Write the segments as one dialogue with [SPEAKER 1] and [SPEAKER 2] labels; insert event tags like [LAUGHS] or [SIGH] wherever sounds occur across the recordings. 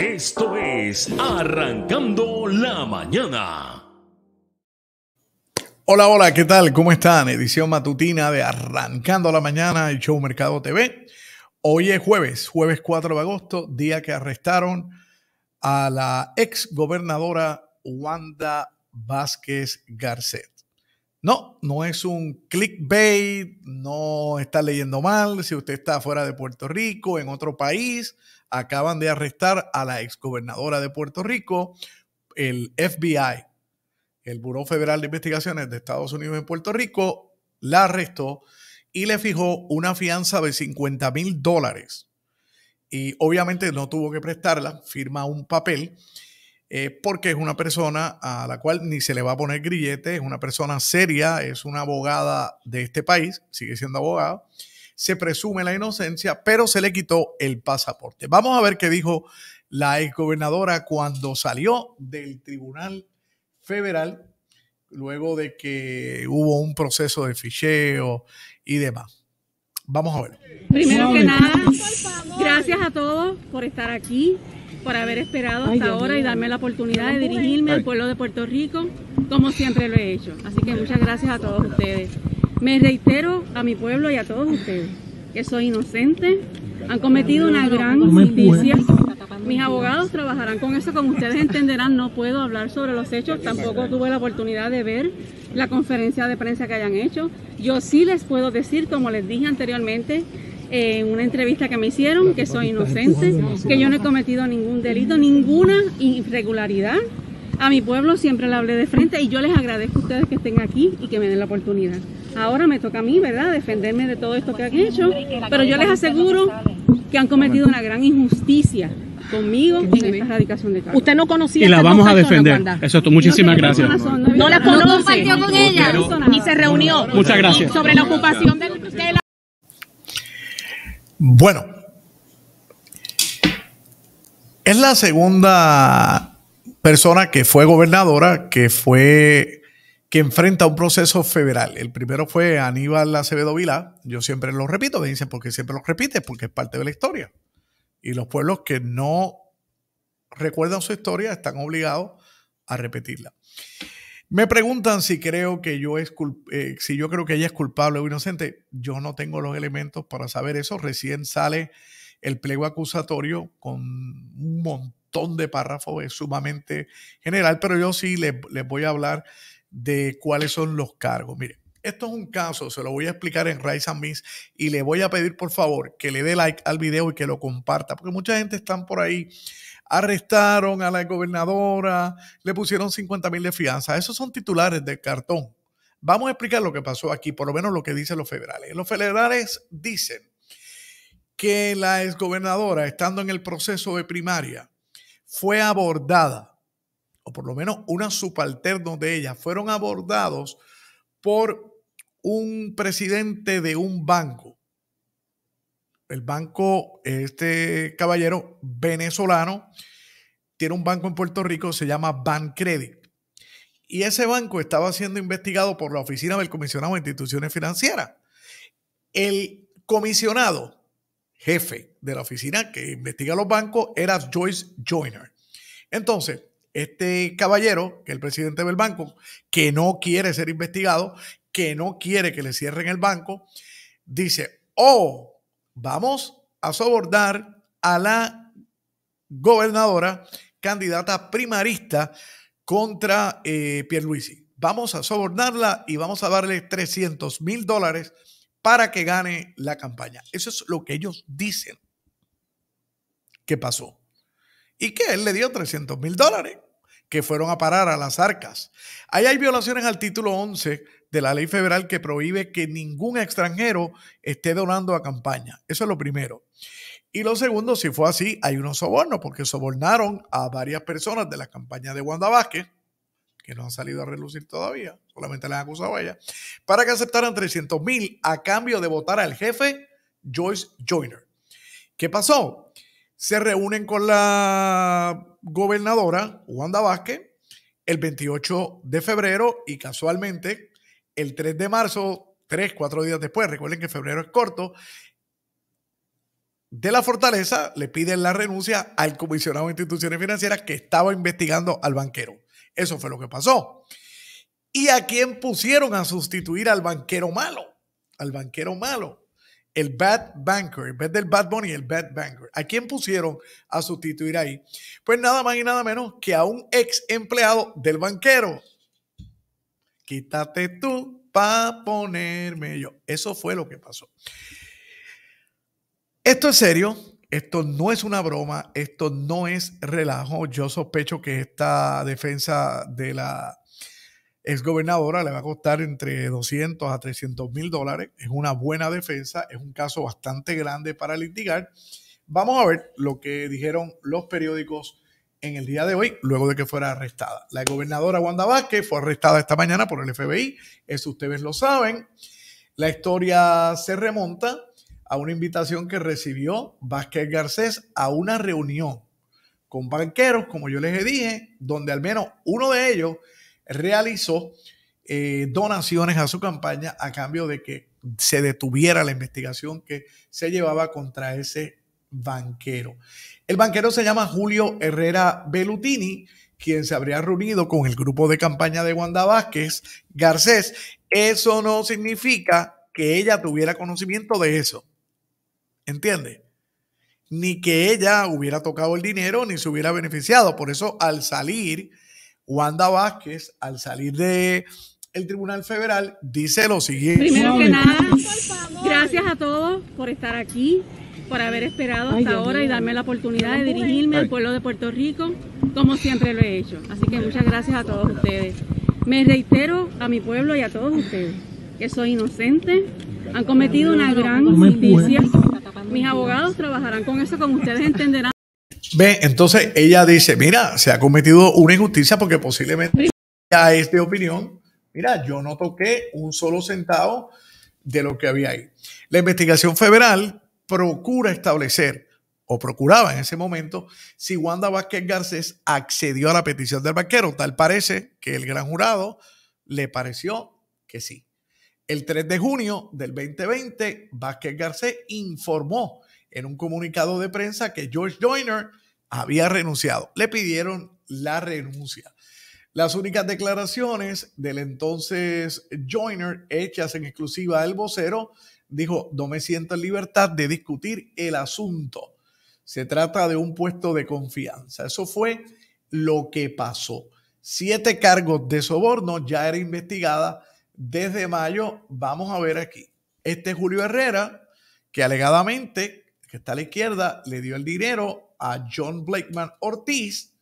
[SPEAKER 1] Esto es Arrancando la Mañana.
[SPEAKER 2] Hola, hola, ¿qué tal? ¿Cómo están? Edición matutina de Arrancando la Mañana, el show Mercado TV. Hoy es jueves, jueves 4 de agosto, día que arrestaron a la ex gobernadora Wanda Vázquez Garcet. No, no es un clickbait, no está leyendo mal. Si usted está fuera de Puerto Rico, en otro país, acaban de arrestar a la exgobernadora de Puerto Rico, el FBI, el Buró Federal de Investigaciones de Estados Unidos en Puerto Rico, la arrestó y le fijó una fianza de 50 mil dólares. Y obviamente no tuvo que prestarla, firma un papel eh, porque es una persona a la cual ni se le va a poner grillete, es una persona seria, es una abogada de este país, sigue siendo abogada, se presume la inocencia, pero se le quitó el pasaporte. Vamos a ver qué dijo la exgobernadora cuando salió del Tribunal Federal, luego de que hubo un proceso de ficheo y demás. Vamos a ver. Primero que nada,
[SPEAKER 1] gracias a todos por estar aquí por haber esperado hasta ahora y darme la oportunidad de dirigirme al pueblo de Puerto Rico, como siempre lo he hecho. Así que muchas gracias a todos ustedes. Me reitero a mi pueblo y a todos ustedes que soy inocente, han cometido una gran injusticia. Mis abogados trabajarán con eso, como ustedes entenderán, no puedo hablar sobre los hechos, tampoco tuve la oportunidad de ver la conferencia de prensa que hayan hecho. Yo sí les puedo decir, como les dije anteriormente, en una entrevista que me hicieron que soy inocente, que yo no he cometido ningún delito, ninguna irregularidad. A mi pueblo siempre le hablé de frente y yo les agradezco a ustedes que estén aquí y que me den la oportunidad. Ahora me toca a mí, ¿verdad?, defenderme de todo esto que han hecho, pero yo les aseguro que han cometido una gran injusticia conmigo en esta erradicación de cargos. Usted no conocía Y la vamos a defender. Eso es Muchísimas gracias. no, la con ella. Ni se reunió. Muchas gracias. Sobre la ocupación del...
[SPEAKER 2] Bueno, es la segunda persona que fue gobernadora, que fue que enfrenta un proceso federal. El primero fue Aníbal Acevedo Vilá. Yo siempre lo repito, me dicen, porque siempre lo repite, Porque es parte de la historia. Y los pueblos que no recuerdan su historia están obligados a repetirla. Me preguntan si creo que yo es eh, si yo creo que ella es culpable o inocente. Yo no tengo los elementos para saber eso. Recién sale el pliego acusatorio con un montón de párrafos, sumamente general, pero yo sí les, voy a hablar de cuáles son los cargos. Mire, esto es un caso, se lo voy a explicar en Rise and Miss y le voy a pedir por favor que le dé like al video y que lo comparta, porque mucha gente están por ahí arrestaron a la gobernadora, le pusieron 50 mil de fianza. Esos son titulares de cartón. Vamos a explicar lo que pasó aquí, por lo menos lo que dicen los federales. Los federales dicen que la exgobernadora, estando en el proceso de primaria, fue abordada, o por lo menos una subalternos de ella, fueron abordados por un presidente de un banco el banco, este caballero venezolano, tiene un banco en Puerto Rico, se llama Bancredit. Y ese banco estaba siendo investigado por la oficina del comisionado de instituciones financieras. El comisionado, jefe de la oficina que investiga los bancos, era Joyce Joyner. Entonces, este caballero, que es el presidente del banco, que no quiere ser investigado, que no quiere que le cierren el banco, dice, oh, vamos a sobornar a la gobernadora candidata primarista contra eh, Pierluisi. Vamos a sobornarla y vamos a darle 300 mil dólares para que gane la campaña. Eso es lo que ellos dicen que pasó. Y que él le dio 300 mil dólares que fueron a parar a las arcas. Ahí hay violaciones al título 11 de la ley federal que prohíbe que ningún extranjero esté donando a campaña. Eso es lo primero. Y lo segundo, si fue así, hay unos sobornos, porque sobornaron a varias personas de la campaña de Wanda Vázquez, que no han salido a relucir todavía, solamente la han acusado a ella, para que aceptaran 300 mil a cambio de votar al jefe Joyce Joyner. ¿Qué pasó? Se reúnen con la gobernadora Wanda Vázquez el 28 de febrero y casualmente el 3 de marzo, 3, 4 días después, recuerden que febrero es corto, de la fortaleza le piden la renuncia al comisionado de instituciones financieras que estaba investigando al banquero. Eso fue lo que pasó. ¿Y a quién pusieron a sustituir al banquero malo? Al banquero malo. El bad banker, en vez del bad money, el bad banker. ¿A quién pusieron a sustituir ahí? Pues nada más y nada menos que a un ex empleado del banquero, Quítate tú para ponerme yo. Eso fue lo que pasó. Esto es serio, esto no es una broma, esto no es relajo. Yo sospecho que esta defensa de la gobernadora le va a costar entre 200 a 300 mil dólares. Es una buena defensa, es un caso bastante grande para litigar. Vamos a ver lo que dijeron los periódicos en el día de hoy, luego de que fuera arrestada. La gobernadora Wanda Vázquez fue arrestada esta mañana por el FBI, eso ustedes lo saben. La historia se remonta a una invitación que recibió Vázquez Garcés a una reunión con banqueros, como yo les dije, donde al menos uno de ellos realizó eh, donaciones a su campaña a cambio de que se detuviera la investigación que se llevaba contra ese banquero. El banquero se llama Julio Herrera Belutini, quien se habría reunido con el grupo de campaña de Wanda Vázquez Garcés. Eso no significa que ella tuviera conocimiento de eso. ¿Entiende? Ni que ella hubiera tocado el dinero ni se hubiera beneficiado. Por eso, al salir, Wanda Vázquez, al salir de el Tribunal Federal, dice lo siguiente. Primero que nada,
[SPEAKER 1] gracias a todos por estar aquí por haber esperado hasta ahora y darme la oportunidad de dirigirme al pueblo de Puerto Rico, como siempre lo he hecho. Así que muchas gracias a todos ustedes. Me reitero a mi pueblo y a todos ustedes que soy inocente, han cometido una gran injusticia. Mis abogados trabajarán con eso, como ustedes entenderán.
[SPEAKER 2] Ve, entonces ella dice, mira, se ha cometido una injusticia porque posiblemente ya es de opinión. Mira, yo no toqué un solo centavo de lo que había ahí. La investigación federal procura establecer, o procuraba en ese momento, si Wanda Vázquez Garcés accedió a la petición del vaquero. Tal parece que el gran jurado le pareció que sí. El 3 de junio del 2020, Vázquez Garcés informó en un comunicado de prensa que George Joyner había renunciado. Le pidieron la renuncia. Las únicas declaraciones del entonces Joyner hechas en exclusiva al vocero dijo, no me siento en libertad de discutir el asunto. Se trata de un puesto de confianza. Eso fue lo que pasó. Siete cargos de soborno ya era investigada desde mayo. Vamos a ver aquí. Este Julio Herrera, que alegadamente, que está a la izquierda, le dio el dinero a John Blakeman Ortiz,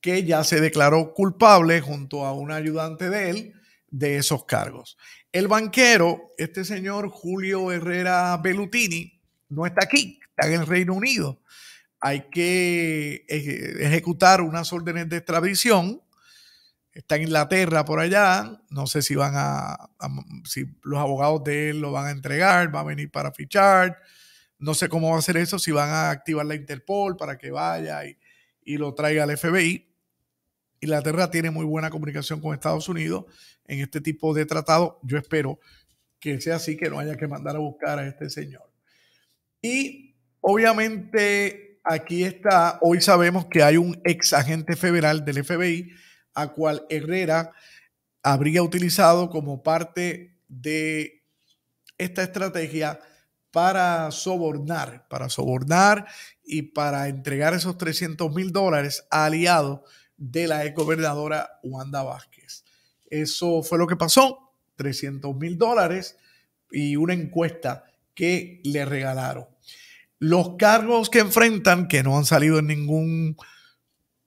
[SPEAKER 2] que ya se declaró culpable junto a un ayudante de él de esos cargos. El banquero, este señor Julio Herrera Bellutini, no está aquí, está en el Reino Unido. Hay que ejecutar unas órdenes de extradición. Está en Inglaterra por allá. No sé si van a, si los abogados de él lo van a entregar, va a venir para fichar. No sé cómo va a hacer eso, si van a activar la Interpol para que vaya y, y lo traiga al FBI. Inglaterra tiene muy buena comunicación con Estados Unidos en este tipo de tratado. Yo espero que sea así, que no haya que mandar a buscar a este señor. Y obviamente aquí está, hoy sabemos que hay un ex agente federal del FBI, a cual Herrera habría utilizado como parte de esta estrategia para sobornar, para sobornar y para entregar esos 300 mil dólares a aliados de la exgobernadora Wanda Vázquez. Eso fue lo que pasó, 300 mil dólares y una encuesta que le regalaron. Los cargos que enfrentan, que no han salido en ningún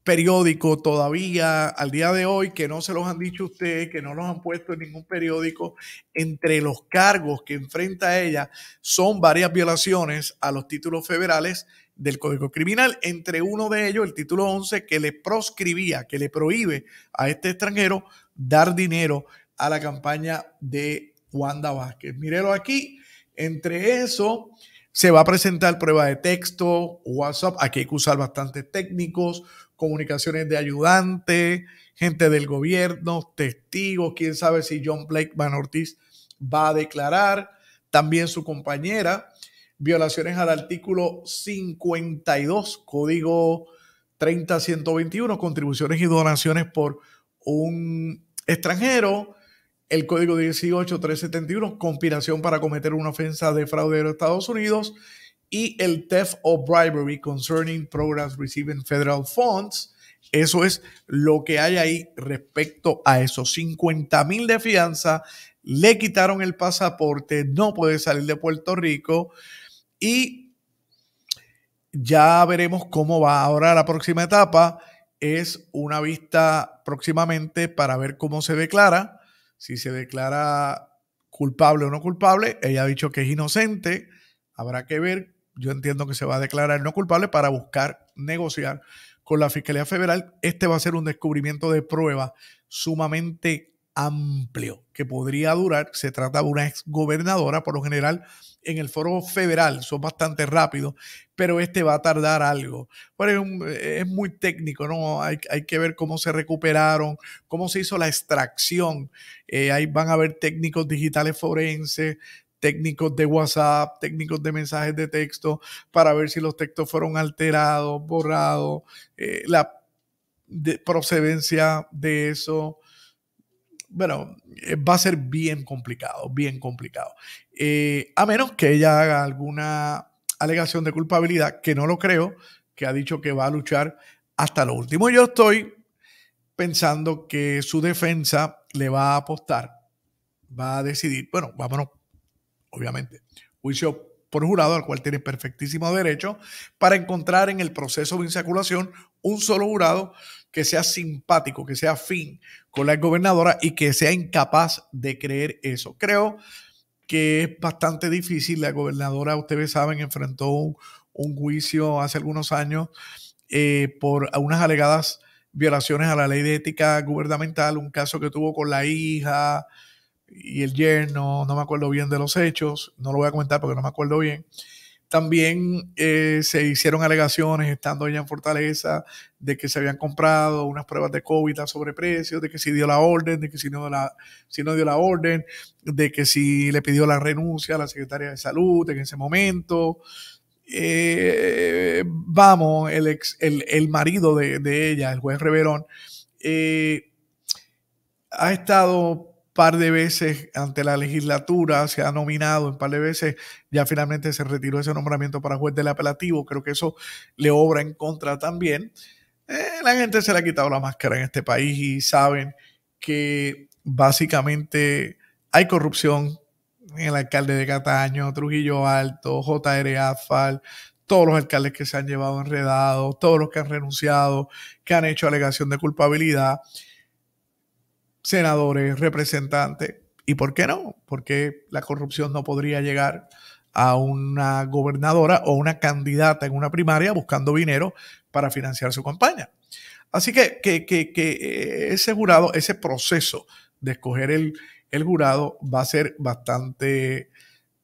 [SPEAKER 2] periódico todavía al día de hoy, que no se los han dicho ustedes, que no los han puesto en ningún periódico, entre los cargos que enfrenta ella son varias violaciones a los títulos federales del Código Criminal, entre uno de ellos el título 11 que le proscribía, que le prohíbe a este extranjero dar dinero a la campaña de Wanda Vázquez. Mírelo aquí, entre eso... Se va a presentar prueba de texto, WhatsApp. Aquí hay que usar bastantes técnicos, comunicaciones de ayudante, gente del gobierno, testigos. Quién sabe si John Blake Van Ortiz va a declarar. También su compañera. Violaciones al artículo 52, código 121, contribuciones y donaciones por un extranjero el código 18371, conspiración para cometer una ofensa de fraude de los Estados Unidos, y el theft of bribery concerning programs receiving federal funds. Eso es lo que hay ahí respecto a esos 50 mil de fianza. Le quitaron el pasaporte, no puede salir de Puerto Rico y ya veremos cómo va. Ahora la próxima etapa es una vista próximamente para ver cómo se declara si se declara culpable o no culpable, ella ha dicho que es inocente, habrá que ver, yo entiendo que se va a declarar no culpable para buscar negociar con la Fiscalía Federal. Este va a ser un descubrimiento de prueba sumamente amplio que podría durar. Se trata de una gobernadora, por lo general en el foro federal son bastante rápidos, pero este va a tardar algo. Bueno, es, muy técnico, ¿no? Hay, que ver cómo se recuperaron, cómo se hizo la extracción. Eh, ahí van a haber técnicos digitales forenses, técnicos de WhatsApp, técnicos de mensajes de texto, para ver si los textos fueron alterados, borrados, eh, la procedencia de eso bueno, eh, va a ser bien complicado, bien complicado. Eh, a menos que ella haga alguna alegación de culpabilidad, que no lo creo, que ha dicho que va a luchar hasta lo último. Yo estoy pensando que su defensa le va a apostar, va a decidir, bueno, vámonos, obviamente, juicio por jurado, al cual tiene perfectísimo derecho, para encontrar en el proceso de insaculación un solo jurado que sea simpático, que sea afín con la gobernadora y que sea incapaz de creer eso. Creo que es bastante difícil. La gobernadora, ustedes saben, enfrentó un, juicio hace algunos años eh, por unas alegadas violaciones a la ley de ética gubernamental, un caso que tuvo con la hija, y el yerno, no me acuerdo bien de los hechos, no lo voy a comentar porque no me acuerdo bien. También eh, se hicieron alegaciones, estando ella en Fortaleza, de que se habían comprado unas pruebas de COVID a sobreprecio, de que si dio la orden, de que si no, dio la, si no dio la orden, de que si le pidió la renuncia a la secretaria de salud en ese momento. Eh, vamos, el, el, marido de, ella, el juez Reverón, eh, ha estado par de veces ante la legislatura, se ha nominado un par de veces, ya finalmente se retiró ese nombramiento para juez del apelativo, creo que eso le obra en contra también. Eh, la gente se le ha quitado la máscara en este país y saben que básicamente hay corrupción en el alcalde de Cataño, Trujillo Alto, JR Azfal, todos los alcaldes que se han llevado enredados, todos los que han renunciado, que han hecho alegación de culpabilidad senadores, representantes. ¿Y por qué no? Porque la corrupción no podría llegar a una gobernadora o una candidata en una primaria buscando dinero para financiar su campaña. Así que, que, que, eh, ese jurado, ese proceso de escoger el, el jurado va a ser bastante,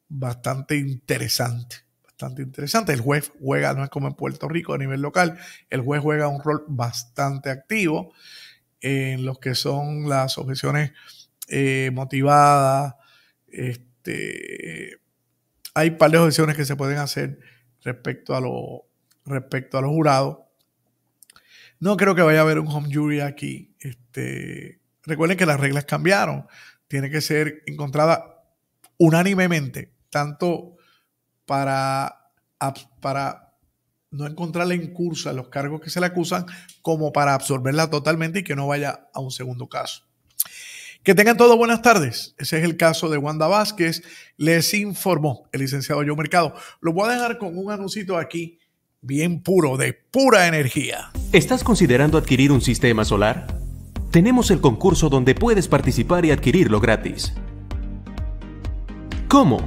[SPEAKER 2] bastante interesante. Bastante interesante. El juez juega, no es como en Puerto Rico a nivel local, el juez juega un rol bastante activo en lo que son las objeciones eh, motivadas. Este, hay un par de objeciones que se pueden hacer respecto a, respecto a los jurados. No creo que vaya a haber un home jury aquí. Este, recuerden que las reglas cambiaron. Tiene que ser encontrada unánimemente, tanto para, para no encontrarle en cursa los cargos que se le acusan como para absorberla totalmente y que no vaya a un segundo caso. Que tengan todos buenas tardes. Ese es el caso de Wanda Vázquez. Les informó el licenciado Yo Mercado. Lo voy a dejar con un anuncito aquí bien puro, de pura energía. ¿Estás considerando adquirir un sistema solar? Tenemos el concurso donde puedes participar y adquirirlo gratis. ¿Cómo?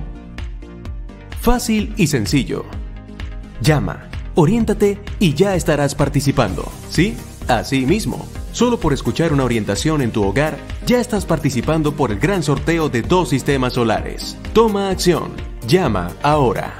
[SPEAKER 2] Fácil y sencillo. Llama oriéntate y ya estarás participando. ¿Sí? Así mismo. Solo por escuchar una orientación en tu hogar, ya estás participando por el gran sorteo de dos sistemas solares. Toma acción. Llama ahora.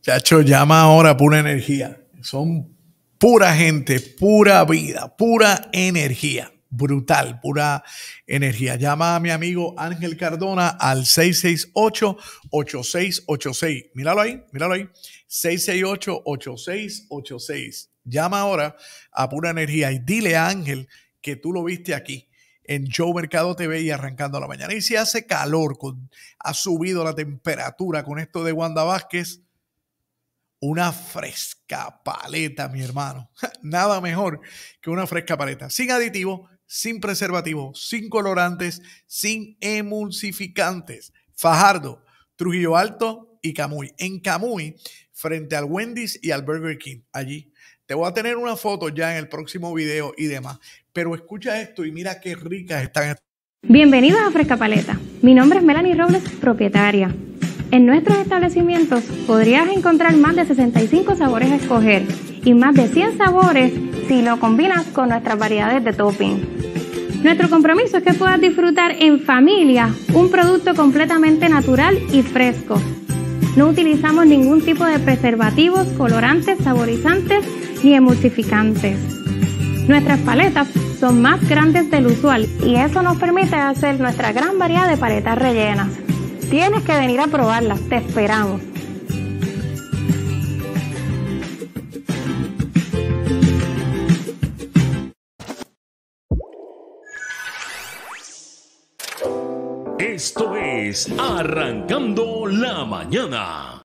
[SPEAKER 2] Chacho, llama ahora pura energía. Son pura gente, pura vida, pura energía brutal, pura energía. Llama a mi amigo Ángel Cardona al 668-8686. Míralo ahí, míralo ahí. 668-8686. Llama ahora a pura energía y dile a Ángel que tú lo viste aquí en Show Mercado TV y arrancando a la mañana. Y si hace calor, con, ha subido la temperatura con esto de Wanda Vázquez, una fresca paleta, mi hermano. [LAUGHS] Nada mejor que una fresca paleta. Sin aditivo sin preservativo, sin colorantes, sin emulsificantes. Fajardo, Trujillo Alto y Camuy. En Camuy, frente al Wendy's y al Burger King, allí. Te voy a tener una foto ya en el próximo video y demás. Pero escucha esto y mira qué ricas están
[SPEAKER 1] Bienvenidos a Fresca Paleta. Mi nombre es Melanie Robles, propietaria. En nuestros establecimientos podrías encontrar más de 65 sabores a escoger y más de 100 sabores si lo combinas con nuestras variedades de topping. Nuestro compromiso es que puedas disfrutar en familia un producto completamente natural y fresco. No utilizamos ningún tipo de preservativos, colorantes, saborizantes ni emulsificantes. Nuestras paletas son más grandes del usual y eso nos permite hacer nuestra gran variedad de paletas rellenas. Tienes que venir a probarlas, te esperamos. Arrancando la mañana.